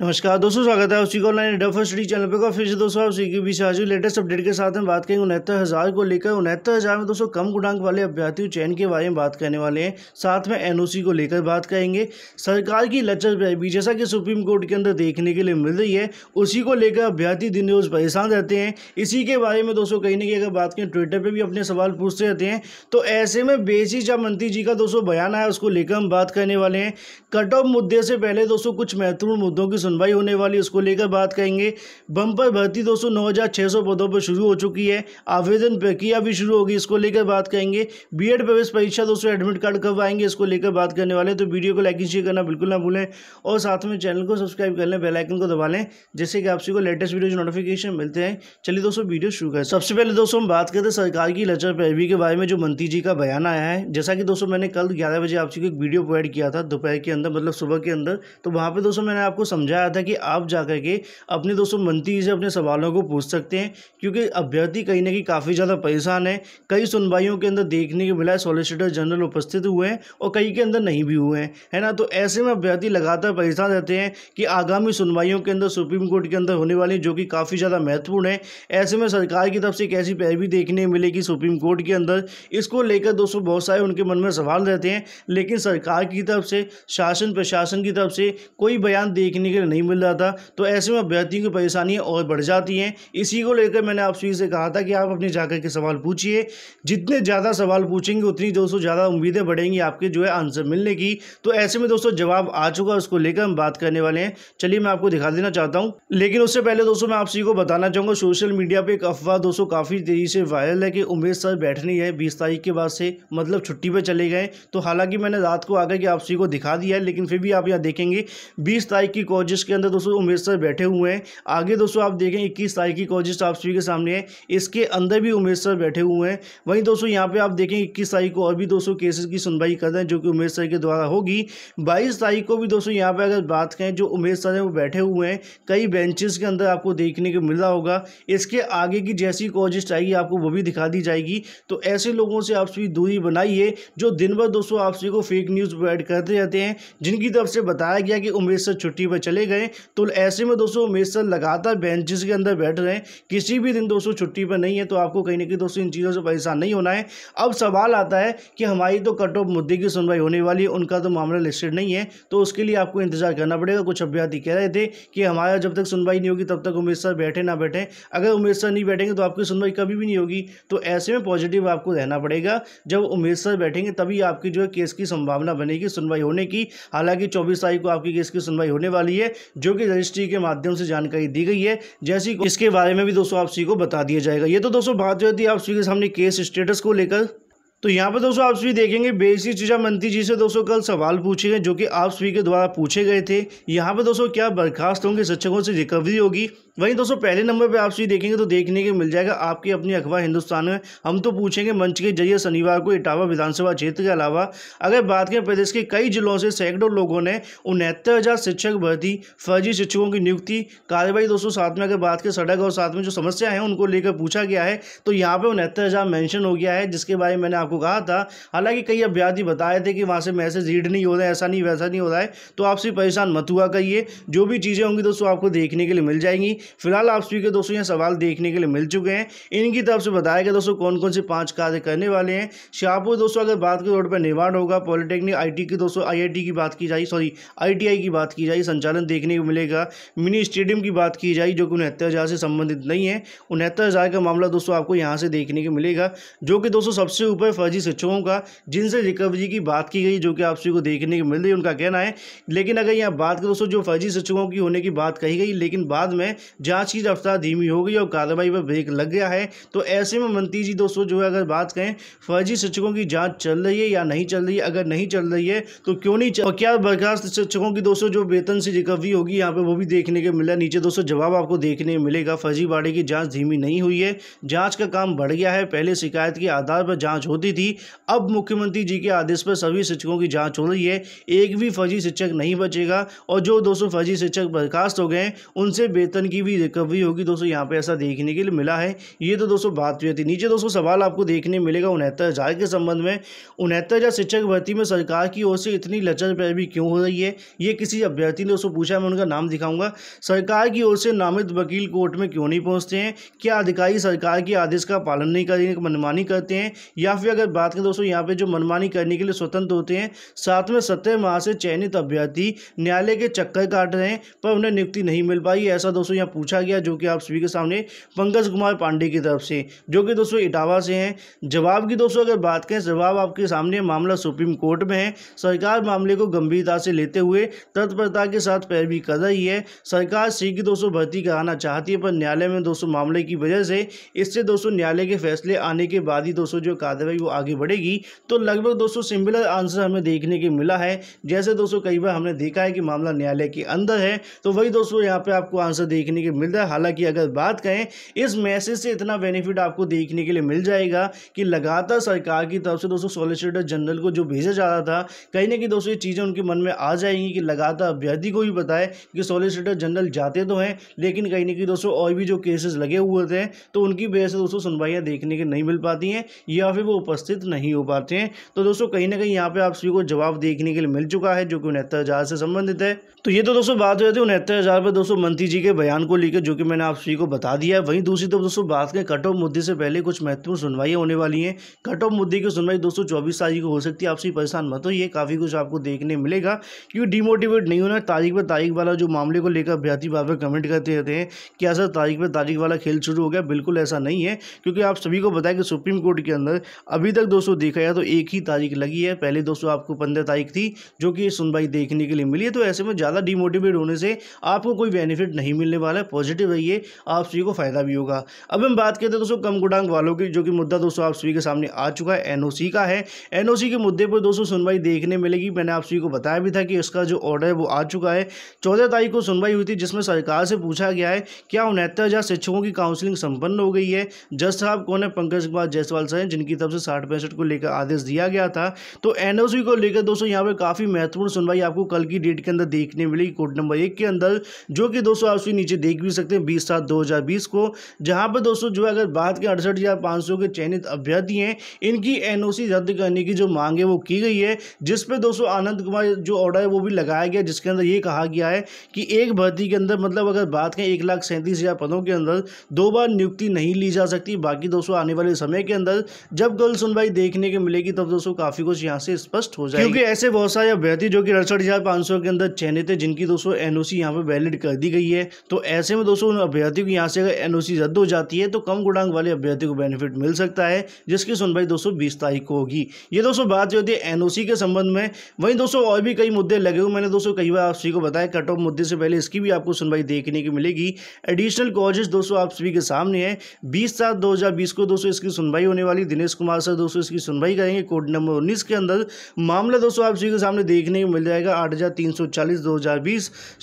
नमस्कार दोस्तों स्वागत है उसी को ऑनलाइन फर्स्ट स्टडी चैनल पे का फिर से दोस्तों आप सी बी बीच आज लेटेस्ट अपडेट के साथ हम बात करेंगे उनहत्तर हज़ार को लेकर उनहत्तर हज़ार में दोस्तों कम गुणांक वाले अभ्यर्थियों चयन के बारे में बात करने वाले हैं साथ में एनओसी को लेकर बात करेंगे सरकार की लचर भी जैसा कि सुप्रीम कोर्ट के अंदर देखने के लिए मिल रही है उसी को लेकर अभ्यर्थी दिन रोज़ परेशान रहते हैं इसी के बारे में दोस्तों कहीं ना कहीं अगर बात करें ट्विटर पर भी अपने सवाल पूछते रहते हैं तो ऐसे में बेसिजा मंत्री जी का दोस्तों बयान आया उसको लेकर हम बात करने वाले हैं कट ऑफ मुद्दे से पहले दोस्तों कुछ महत्वपूर्ण मुद्दों की सुनवाई होने वाली उसको लेकर बात करेंगे बम्पर भर्ती दोस्तों नौ पदों पर शुरू हो चुकी है आवेदन प्रक्रिया भी शुरू होगी इसको लेकर बात करेंगे बी प्रवेश परीक्षा दोस्तों एडमिट कार्ड कब आएंगे इसको लेकर बात करने वाले तो वीडियो को लाइक शेयर करना बिल्कुल ना भूलें और साथ में चैनल को सब्सक्राइब कर लें बेलाइकन को दबा लें जिससे कि आपसे को लेटेस्ट वीडियो नोटिफिकेशन मिलते हैं चलिए दोस्तों वीडियो शुरू करें सबसे पहले दोस्तों हम बात करते हैं सरकार की लचर पैरवी के बारे में जो मंत्री जी का बयान आया है जैसा कि दोस्तों मैंने कल ग्यारह बजे को एक वीडियो प्रोवाइड किया था दोपहर के अंदर मतलब सुबह के अंदर तो वहाँ पर दोस्तों मैंने आपको समझाया समझाया था कि आप जा के अपने दोस्तों मंत्री से अपने सवालों को पूछ सकते हैं क्योंकि अभ्यर्थी कहीं ना कहीं काफ़ी ज़्यादा परेशान है कई सुनवाइयों के अंदर देखने को मिला है सॉलिसिटर जनरल उपस्थित हुए हैं और कई के अंदर नहीं भी हुए हैं है ना तो ऐसे में अभ्यर्थी लगातार परेशान रहते हैं कि आगामी सुनवाइयों के अंदर सुप्रीम कोर्ट के अंदर होने वाली जो कि काफ़ी ज़्यादा महत्वपूर्ण है ऐसे में सरकार की तरफ से कैसी पैरवी देखने मिलेगी सुप्रीम कोर्ट के अंदर इसको लेकर दोस्तों बहुत सारे उनके मन में सवाल रहते हैं लेकिन सरकार की तरफ से शासन प्रशासन की तरफ से कोई बयान देखने के नहीं मिल रहा था तो ऐसे में अभ्यर्थियों की परेशानियाँ और बढ़ जाती हैं इसी को लेकर मैंने आप सभी से कहा था कि आप अपने जाकर के सवाल पूछिए जितने ज़्यादा सवाल पूछेंगे उतनी दोस्तों ज़्यादा उम्मीदें बढ़ेंगी आपके जो है आंसर मिलने की तो ऐसे में दोस्तों जवाब आ चुका है उसको लेकर हम बात करने वाले हैं चलिए मैं आपको दिखा देना चाहता हूँ लेकिन उससे पहले दोस्तों मैं आप सभी को बताना चाहूँगा सोशल मीडिया पर एक अफवाह दोस्तों काफ़ी तेज़ी से वायरल है कि उमेश सर बैठनी है बीस तारीख के बाद से मतलब छुट्टी पर चले गए तो हालांकि मैंने रात को आकर के आप सभी को दिखा दिया है लेकिन फिर भी आप यहाँ देखेंगे बीस तारीख की कोशिश के अंदर दोस्तों उमेश सर बैठे हुए हैं आगे दोस्तों आप देखें इक्कीस तारीख की कॉजिस्ट आप सभी के सामने है इसके अंदर भी उमेश सर बैठे हुए हैं वहीं दोस्तों यहाँ पे आप देखें इक्कीस तारीख को और भी दोस्तों केसेस की सुनवाई कर रहे हैं जो कि उमेश सर के द्वारा होगी बाईस तारीख को भी दोस्तों यहाँ पर अगर बात करें जो उमेश सर हैं वो बैठे हुए हैं कई बेंचेस के अंदर आपको देखने को मिल रहा होगा इसके आगे की जैसी कॉजिस्ट आएगी आपको वो भी दिखा दी जाएगी तो ऐसे लोगों से आप सभी दूरी बनाइए जो दिन भर दोस्तों आप सभी को फेक न्यूज़ प्रोवाइड करते रहते हैं जिनकी तरफ से बताया गया कि उमेश सर छुट्टी पर चले गए तो ऐसे में दोस्तों हमेशा सर लगातार बेंचेस के अंदर बैठ रहे हैं किसी भी दिन दोस्तों छुट्टी पर नहीं है तो आपको कहीं ना कहीं दोस्तों इन चीज़ों से परेशान नहीं होना है अब सवाल आता है कि हमारी तो कट ऑफ मुद्दे की सुनवाई होने वाली है उनका तो मामला लिस्टेड नहीं है तो उसके लिए आपको इंतजार करना पड़ेगा कुछ अभ्यर्थी कह रहे थे कि हमारा जब तक सुनवाई नहीं होगी तब तक उमेश सर बैठे ना बैठे अगर उमेश सर नहीं बैठेंगे तो आपकी सुनवाई कभी भी नहीं होगी तो ऐसे में पॉजिटिव आपको रहना पड़ेगा जब उमेश सर बैठेंगे तभी आपकी जो है केस की संभावना बनेगी सुनवाई होने की हालांकि चौबीस तारीख को आपकी केस की सुनवाई होने वाली है है जो कि रजिस्ट्री के माध्यम से जानकारी दी गई है जैसी इसके बारे में भी दोस्तों आप सी को बता दिया जाएगा ये तो दोस्तों बात जो थी आप सी के सामने केस स्टेटस को लेकर तो यहाँ पर दोस्तों आप सभी देखेंगे बेसिक चीजा मंत्री जी से दोस्तों कल सवाल पूछे गए जो कि आप सभी के द्वारा पूछे गए थे यहाँ पर दोस्तों क्या बर्खास्त होंगे शिक्षकों से रिकवरी होगी वहीं दोस्तों पहले नंबर पर आप सी देखेंगे तो देखने के मिल जाएगा आपकी अपनी अखबार हिंदुस्तान में हम तो पूछेंगे मंच के जरिए शनिवार को इटावा विधानसभा क्षेत्र के अलावा अगर बात करें प्रदेश के कई जिलों से सैकड़ों लोगों ने उनहत्तर हज़ार शिक्षक भर्ती फर्जी शिक्षकों की नियुक्ति कार्यवाही दोस्तों साथ में अगर बात करें सड़क और साथ में जो समस्या है उनको लेकर पूछा गया है तो यहाँ पर उनहत्तर हज़ार मैंशन हो गया है जिसके बारे में मैंने आपको कहा था हालांकि कई अभ्यर्थी बताए थे कि वहाँ से मैसेज रीड नहीं हो रहा है ऐसा नहीं वैसा नहीं हो रहा है तो आपसे परेशान मत हुआ करिए जो भी चीज़ें होंगी दोस्तों आपको देखने के लिए मिल जाएंगी फिलहाल आप सभी के दोस्तों यहाँ सवाल देखने के लिए मिल चुके हैं इनकी तरफ से बताया गया दोस्तों कौन कौन से पाँच कार्य करने वाले हैं शाहपुर दोस्तों अगर बात करें रोड पर निर्माण होगा पॉलिटेक्निक आई की दोस्तों आई की बात की जाए सॉरी आई की बात की जाए संचालन देखने को मिलेगा मिनी स्टेडियम की बात की जाए जो कि उनहत्तर से संबंधित नहीं है उनहत्तर का मामला दोस्तों आपको यहाँ से देखने को मिलेगा जो कि दोस्तों सबसे ऊपर फर्जी शिक्षकों का जिनसे रिकवरी की बात की गई जो कि आप सभी को देखने को मिल रही है उनका कहना है लेकिन अगर यहाँ बात करें दोस्तों जो फर्जी शिक्षकों की होने की बात कही गई लेकिन बाद में जांच की रफ्तार धीमी हो गई और कार्रवाई पर ब्रेक लग गया है तो ऐसे में मंत्री जी दोस्तों जो है अगर बात करें फर्जी शिक्षकों की जाँच चल रही है या नहीं चल रही है अगर नहीं चल रही है तो क्यों नहीं और क्या बर्खास्त शिक्षकों की दोस्तों जो वेतन से रिकवरी होगी यहाँ पर वो भी देखने को मिला नीचे दोस्तों जवाब आपको देखने मिलेगा मिलेगा बाड़ी की जाँच धीमी नहीं हुई है जाँच का काम बढ़ गया है पहले शिकायत के आधार पर जाँच होती थी अब मुख्यमंत्री जी के आदेश पर सभी शिक्षकों की जाँच हो रही है एक भी फर्जी शिक्षक नहीं बचेगा और जो दोस्तों फर्जी शिक्षक बर्खास्त हो गए उनसे वेतन की की भी रिकवरी होगी दोस्तों यहाँ पे ऐसा देखने के लिए मिला है ये तो दोस्तों बात हुई थी नीचे दोस्तों सवाल आपको देखने मिलेगा उनहत्तर हज़ार के संबंध में उनहत्तर हज़ार शिक्षक भर्ती में सरकार की ओर से इतनी लचर पैरवी क्यों हो रही है ये किसी अभ्यर्थी ने दोस्तों पूछा मैं उनका नाम दिखाऊंगा सरकार की ओर से नामित वकील कोर्ट में क्यों नहीं पहुँचते हैं क्या अधिकारी सरकार के आदेश का पालन नहीं करेंगे मनमानी करते हैं या फिर अगर बात करें दोस्तों यहाँ पर जो मनमानी करने के लिए स्वतंत्र होते हैं साथ में सत्रह माह से चयनित अभ्यर्थी न्यायालय के चक्कर काट रहे हैं पर उन्हें नियुक्ति नहीं मिल पाई ऐसा दोस्तों पूछा गया जो कि आप सभी के सामने पंकज कुमार पांडे की तरफ से जो कि दोस्तों इटावा से हैं जवाब की दोस्तों अगर बात करें जवाब आपके सामने मामला सुप्रीम कोर्ट में है सरकार मामले को गंभीरता से लेते हुए तत्परता के साथ पैरवी कर रही है सरकार शीघ्र दोस्तों भर्ती कराना चाहती है पर न्यायालय में दोस्तों मामले की वजह से इससे दोस्तों न्यायालय के फैसले आने के बाद ही दोस्तों जो कार्रवाई वो आगे बढ़ेगी तो लगभग दोस्तों सिमिलर आंसर हमें देखने के मिला है जैसे दोस्तों कई बार हमने देखा है कि मामला न्यायालय के अंदर है तो वही दोस्तों यहाँ पे आपको आंसर देखने देखने के मिलता है हालांकि अगर बात करें इस मैसेज से इतना बेनिफिट आपको देखने के लिए मिल जाएगा कि लगातार सरकार की तरफ से दोस्तों सॉलिसिटर जनरल को जो भेजा जा रहा था कहीं ना कहीं दोस्तों ये चीज़ें उनके मन में आ जाएंगी कि लगातार अभ्यर्थी को भी बताए कि सॉलिसिटर जनरल जाते तो हैं लेकिन कहीं ना कहीं दोस्तों और भी जो केसेस लगे हुए थे तो उनकी वजह से दोस्तों सुनवाइयाँ देखने के नहीं मिल पाती हैं या फिर वो उपस्थित नहीं हो पाते हैं तो दोस्तों कहीं ना कहीं यहाँ पर आप सभी को जवाब देखने के लिए मिल चुका है जो कि उनहत्तर से संबंधित है तो ये तो दोस्तों बात हो जाती है उनहत्तर हज़ार पर दोस्तों मंत्री जी के बयान को लेकर जो कि मैंने आप सभी को बता दिया है वहीं दूसरी तरफ दोस्तों बात करें कट ऑफ मुद्दे से पहले कुछ महत्वपूर्ण सुनवाई होने वाली है कट ऑफ मुद्दे की सुनवाई दोस्तों चौबीस तारीख को हो सकती है आप सभी परेशान मत हो ये काफ़ी कुछ आपको देखने मिलेगा क्योंकि डिमोटिवेट नहीं होना तारीख पर तारीख वाला जो मामले को लेकर अभ्यर्थी बार बार कमेंट करते रहते हैं कि ऐसा तारीख पर तारीख वाला खेल शुरू हो गया बिल्कुल ऐसा नहीं है क्योंकि आप सभी को बताया कि सुप्रीम कोर्ट के अंदर अभी तक दोस्तों देखा जाए तो एक ही तारीख लगी है पहले दोस्तों आपको पंद्रह तारीख थी जो कि सुनवाई देखने के लिए मिली है तो ऐसे में ज़्यादा डिमोटिवेट होने से आपको कोई बेनिफिट नहीं मिलने वाला वाला है पॉजिटिव है ये आप सभी को फ़ायदा भी होगा अब हम बात करते हैं दोस्तों कम गुडांग वालों की जो कि मुद्दा दोस्तों आप सभी के सामने आ चुका है एनओसी का है एनओसी के मुद्दे पर दोस्तों सुनवाई देखने मिलेगी मैंने आप सभी को बताया भी था कि इसका जो ऑर्डर है वो आ चुका है चौदह तारीख को सुनवाई हुई थी जिसमें सरकार से पूछा गया है क्या उनहत्तर हजार शिक्षकों की काउंसिलिंग संपन्न हो गई है जज साहब कौन है पंकज कुमार जायसवाल सर जिनकी तरफ से साठ पैंसठ को लेकर आदेश दिया गया था तो एनओसी को लेकर दोस्तों यहाँ पर काफ़ी महत्वपूर्ण सुनवाई आपको कल की डेट के अंदर देखने मिलेगी कोर्ट नंबर एक के अंदर जो कि दोस्तों आप नीचे देख भी सकते हैं बीस सात दो हज़ार बीस को जहां पर दोस्तों जो है अगर बात करें अड़सठ हज़ार पांच सौ के चयनित अभ्यर्थी हैं इनकी एनओसी रद्द करने की जो मांग है वो की गई है जिस पर दोस्तों आनंद कुमार जो ऑर्डर है वो भी लगाया गया जिसके अंदर ये कहा गया है कि एक भर्ती के अंदर मतलब अगर बात करें एक लाख सैंतीस हज़ार पदों के अंदर दो बार नियुक्ति नहीं ली जा सकती बाकी दोस्तों आने वाले समय के अंदर जब कल सुनवाई देखने को मिलेगी तब दोस्तों काफ़ी कुछ यहाँ से स्पष्ट हो जाए क्योंकि ऐसे बहुत सारे अभ्यर्थी जो कि अड़सठ के अंदर चयनित है जिनकी दोस्तों एनओसी यहाँ पर वैलिड कर दी गई है तो ऐसे ऐसे में दोस्तों उन अभ्यर्थियों की यहाँ से अगर एनओसी रद्द हो जाती है तो कम गुणांक वाले अभ्यर्थियों को बेनिफिट मिल सकता है जिसकी सुनवाई दोस्तों बीस तारीख को होगी ये दोस्तों बात जो होती है एनओसी के संबंध में वहीं दोस्तों और भी कई मुद्दे लगे हुए मैंने दोस्तों कई बार आप सभी को बताया कट ऑफ मुद्दे से पहले इसकी भी आपको सुनवाई देखने की मिलेगी एडिशनल कॉजेज दोस्तों आप सभी के सामने है बीस सात दो को दोस्तों इसकी सुनवाई होने वाली दिनेश कुमार सर दोस्तों इसकी सुनवाई करेंगे कोर्ट नंबर उन्नीस के अंदर मामला दोस्तों आप सभी के सामने देखने को मिल जाएगा आठ हज़ार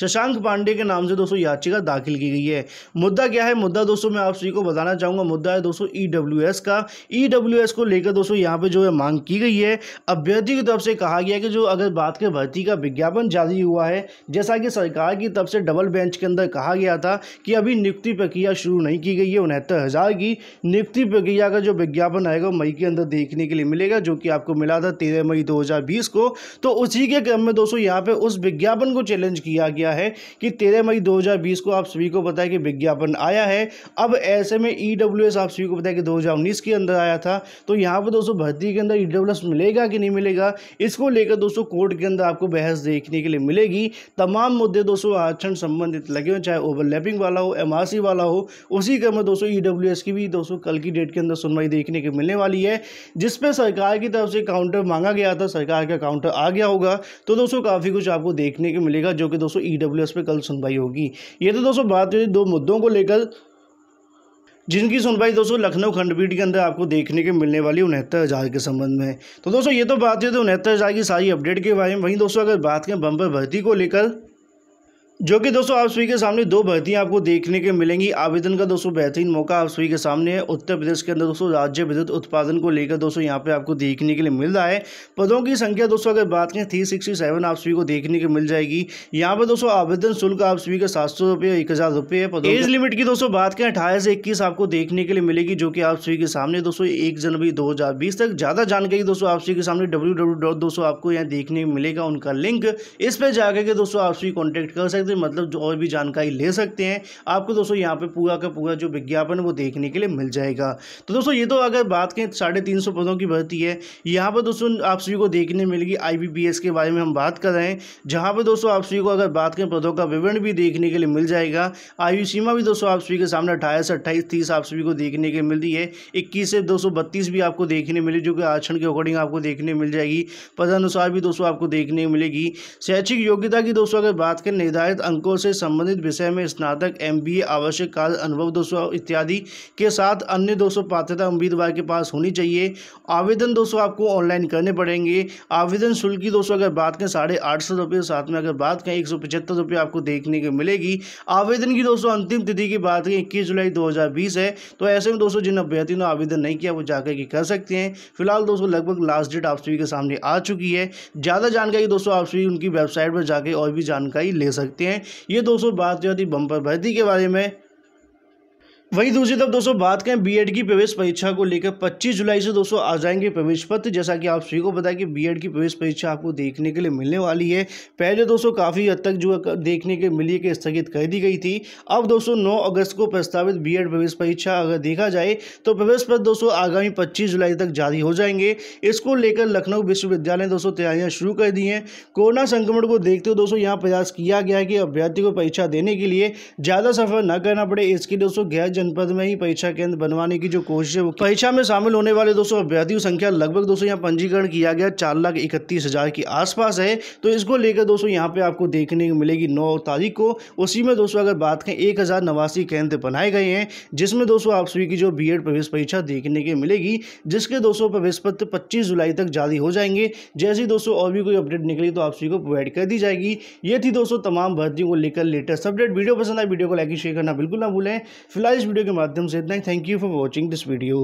शशांक पांडे के नाम से दोस्तों याचिका दाखिल दाखिल की गई है मुद्दा क्या है मुद्दा दोस्तों मैं आप सभी को बताना चाहूंगा मुद्दा है दोस्तों ई e का ई e को लेकर दोस्तों यहाँ पर जो है मांग की गई है अभ्यर्थी की तरफ से कहा गया कि जो अगर बात करें भर्ती का विज्ञापन जारी हुआ है जैसा कि सरकार की तरफ से डबल बेंच के अंदर कहा गया था कि अभी नियुक्ति प्रक्रिया शुरू नहीं की गई है उनहत्तर हज़ार की नियुक्ति प्रक्रिया का जो विज्ञापन आएगा मई के अंदर देखने के लिए मिलेगा जो कि आपको मिला था तेरह मई बीस को तो उसी के क्रम में दोस्तों यहाँ पे उस विज्ञापन को चैलेंज किया गया है कि तेरह मई बीस को आप आप सभी को बताया कि विज्ञापन आया है अब ऐसे में ई e आप सभी को बताया कि दो के अंदर आया था तो यहाँ पर दोस्तों भर्ती के अंदर ई e मिलेगा कि नहीं मिलेगा इसको लेकर दोस्तों कोर्ट के अंदर आपको बहस देखने के लिए मिलेगी तमाम मुद्दे दोस्तों आरक्षण संबंधित लगे हुए चाहे ओवरलैपिंग वाला हो एम वाला हो उसी क्रम में दोस्तों ई e की भी दोस्तों कल की डेट के अंदर सुनवाई देखने के मिलने वाली है जिसपे सरकार की तरफ से काउंटर मांगा गया था सरकार का काउंटर आ गया होगा तो दोस्तों काफ़ी कुछ आपको देखने को मिलेगा जो कि दोस्तों ईडब्ल्यू पे कल सुनवाई होगी ये तो दोस्तों दोस्तों बात हुई दो मुद्दों को लेकर जिनकी सुनवाई दोस्तों लखनऊ खंडपीठ के अंदर आपको देखने के मिलने वाली उनहत्तर हज़ार के संबंध में तो दोस्तों ये तो बात हुई तो उनहत्तर हज़ार की सारी अपडेट के बारे में वहीं दोस्तों अगर बात करें बम्पर भर्ती को लेकर जो कि दोस्तों आप सभी के सामने दो भर्तियां आपको देखने के मिलेंगी आवेदन का दोस्तों बेहतरीन मौका आप सभी के सामने है उत्तर प्रदेश के अंदर दोस्तों राज्य विद्युत उत्पादन को लेकर दोस्तों यहां पे आपको देखने के लिए मिल रहा है पदों की संख्या दोस्तों अगर बात करें थ्री सिक्सटी सेवन आप सभी को देखने के मिल जाएगी यहाँ पे दोस्तों आवेदन शुल्क आप सभी का सात सौ रुपये एक हज़ार रुपये है एज लिमिट की दोस्तों बात करें अठारह से इक्कीस आपको देखने के लिए मिलेगी जो कि आप सभी के सामने दोस्तों एक जनवरी दो हज़ार बीस तक ज़्यादा जानकारी दोस्तों आप सभी के सामने डब्ल्यू डब्ल्यू डॉट दोस्तों आपको यहाँ देखने मिलेगा उनका लिंक इस पर जाकर के दोस्तों आप सभी कॉन्टैक्ट कर सकते से मतलब जो और भी जानकारी ले सकते हैं आपको दोस्तों यहाँ पे पूरा का पूरा जो विज्ञापन वो देखने के लिए मिल जाएगा तो दोस्तों ये तो अगर बात करें साढ़े तीन सौ पदों की भर्ती है यहाँ पर दोस्तों आप सभी को देखने मिलेगी आई के बारे में हम बात कर रहे हैं जहाँ पर दोस्तों आप सभी को अगर बात करें पदों का विवरण भी देखने के लिए मिल जाएगा आयु सीमा भी दोस्तों आप सभी के सामने अठारह से अट्ठाईस तीस आप सभी को देखने के मिलती है इक्कीस से दो भी आपको देखने मिली जो कि आरक्षण के अकॉर्डिंग आपको देखने मिल जाएगी पदानुसार भी दोस्तों आपको देखने मिलेगी शैक्षिक योग्यता की दोस्तों अगर बात करें निर्धारित शिकायत अंकों से संबंधित विषय में स्नातक एमबीए आवश्यक काल अनुभव दो इत्यादि के साथ अन्य दो पात्रता उम्मीदवार के पास होनी चाहिए आवेदन दोस्तों आपको ऑनलाइन करने पड़ेंगे आवेदन शुल्क की 200 अगर बात करें साढ़े आठ सौ रुपये साथ में अगर बात करें एक सौ पचहत्तर रुपये आपको देखने को मिलेगी आवेदन की दोस्तों अंतिम तिथि की बात करें इक्कीस जुलाई दो है तो ऐसे में दोस्तों जिन अभ्यर्थियों ने आवेदन नहीं किया वो जाकर के कर सकते हैं फिलहाल दोस्तों लगभग लास्ट डेट आप सभी के सामने आ चुकी है ज़्यादा जानकारी दोस्तों आप सभी उनकी वेबसाइट पर जाकर और भी जानकारी ले सकते हैं सकती हैं ये दोस्तों बात जो थी बम्पर भर्ती के बारे में वहीं दूसरी तरफ दोस्तों बात करें बीएड की प्रवेश परीक्षा को लेकर 25 जुलाई से दोस्तों आ जाएंगे प्रवेश पत्र जैसा कि आप सभी को पता है कि बीएड की प्रवेश परीक्षा आपको देखने के लिए मिलने वाली है पहले दोस्तों काफ़ी हद तक जो देखने के मिली के स्थगित कर दी गई थी अब दोस्तों 9 अगस्त को प्रस्तावित बीएड प्रवेश परीक्षा अगर देखा जाए तो प्रवेश पत्र दोस्तों आगामी पच्चीस जुलाई तक जारी हो जाएंगे इसको लेकर लखनऊ विश्वविद्यालय ने दोस्तों तैयारियाँ शुरू कर दी हैं कोरोना संक्रमण को देखते हुए दोस्तों यहाँ प्रयास किया गया है कि अभ्यर्थी को परीक्षा देने के लिए ज़्यादा सफर न करना पड़े इसके दोस्तों गैर जनपद में ही परीक्षा केंद्र बनवाने की जो कोशिश है वो परीक्षा में शामिल होने वाले दोस्तों अभ्यर्थियों संख्या लगभग दोस्तों यहाँ पंजीकरण किया गया चार लाख इकतीस हज़ार के आसपास है तो इसको लेकर दोस्तों यहाँ पे आपको देखने को मिलेगी नौ तारीख को उसी में दोस्तों अगर बात करें एक हज़ार नवासी केंद्र बनाए गए हैं जिसमें दोस्तों आप सभी की जो बी प्रवेश परीक्षा देखने की मिलेगी जिसके दोस्तों प्रवेश पत्र पच्चीस जुलाई तक जारी हो जाएंगे जैसी दोस्तों और भी कोई अपडेट निकली तो आप सभी को प्रोवाइड कर दी जाएगी ये थी दोस्तों तमाम भर्तियों को लेकर लेटेस्ट अपडेट वीडियो पसंद आए वीडियो को लाइक शेयर करना बिल्कुल ना भूलें फिलहाल इस वीडियो के माध्यम से इतना ही thank you for watching this video